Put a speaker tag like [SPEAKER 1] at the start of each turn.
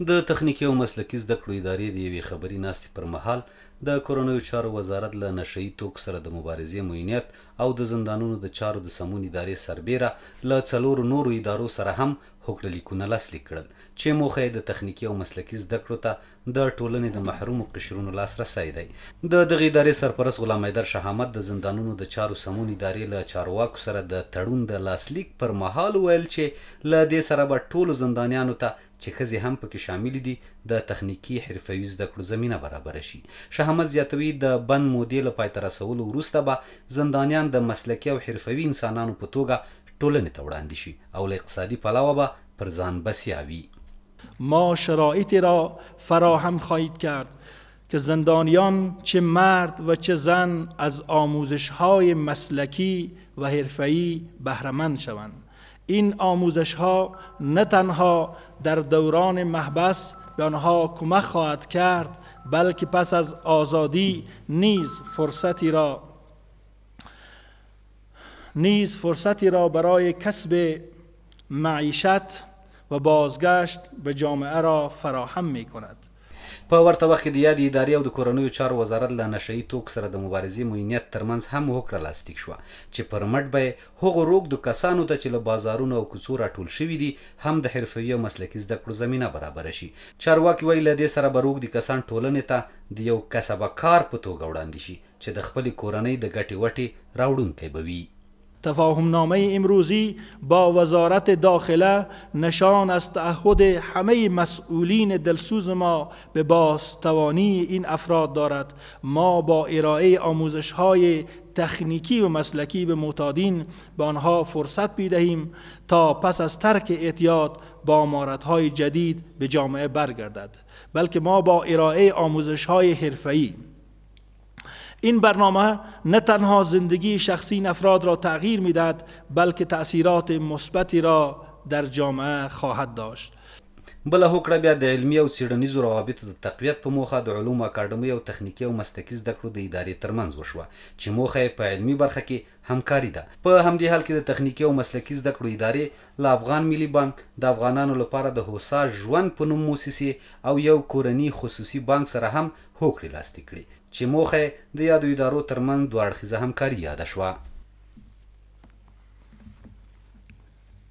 [SPEAKER 1] د تخنیکی او مسلکي زده کړو ادارې د یوې خبري ناستې پر مهال د کورنیو چارو وزارت له نشئی توکو سره د مبارزې معینیت او د زندانونو د چارو د سمون ادارې سربیره له څلورو نورو ادارو سره هم هوکړلیکونه لاسلیک کړل چې موخه یې د تخنیکی او مسلکی زده کړو ته د ټولنې د محرومو قشرونو لاسرسی دی د دغې ادارې سرپرست غلام حیدر شهامت د زندانونو د چارو سمون ادارې له چارواکو سره د تړون د لاسلیک پر مهال ویل چې له دې سره به ټولو زندانیانو ته چې خزي هم پکې شامل دي د تخنیکی حرفوي زده کړو زمينه برابر شي شهامت زیاتوي د بند مودې لپاره ترسول وروسته به زندانیان د مسلکي او حرفوي انسانانو په توګه ټولنې ته او له اقتصادي پلوه به پر ما شرایطی را فراهم خواهید کرد
[SPEAKER 2] که زندانیان چه مرد و چه زن از آموزش های مسلکی و حرفه‌ای بهرهمند شوند این آموزش ها نه تنها در دوران محبس به آنها کمک خواهد کرد بلکه پس از آزادی نیز فرصتی را نیز فرصتی را برای کسب معیشت و بازگشت به جامعه را فراهم می کند
[SPEAKER 1] په ورته وخت کې د یاد ادارې او د کورنیو چارو وزارت له نشئی توک سره د مبارزې موینیت ترمنځ هم هوکړه لاسلیک شوه چې پر مټ به هغو روغ د کسانو ته چې له بازارونو او کوڅو راټول شوي دي هم د حرفوي او مسلکي زده کړو زمینه برابره شي چارواکي وایي له دې سره به روغ د کسان ټولنې ته د یو کسبه کار په توګه وړاندې شي چې د خپلې کورنۍ د ګټې وټې راوړونکی به وي نامه امروزی با وزارت داخله
[SPEAKER 2] نشان از تعهد همه مسئولین دلسوز ما به باستوانی این افراد دارد ما با ارائه آموزش های تخنیکی و مسلکی به معتادین به آنها فرصت بیدهیم تا پس از ترک اعتیاد با های جدید به جامعه برگردد بلکه ما با ارائه آموزش های حرفه‌ای این برنامه نه تنها زندگی شخصی این افراد را تغییر میدهد بلکه تأثیرات مثبتی را در جامعه خواهد داشت
[SPEAKER 1] بله هوکړه بیا د علمي او څېړنیزو روابطو د تقویت په موخه د علومو اکاډمۍ او تخنیکي او مسلکي زده کړو د ادارې ترمنځ وشوه چې موخه یې په علمي برخه کې همکاري ده په همدې حال کې د تخنیکي او مسلکي زده کړو ادارې له افغان ملي بانک د افغانانو لپاره د هوسا ژوند په نوم موسسې او یو کورنی خصوصي بانک سره هم هوکړې لاسلیک کړي چې موخه د یادو ادارو ترمنځ دوه اړخیزه همکاري یاده شوه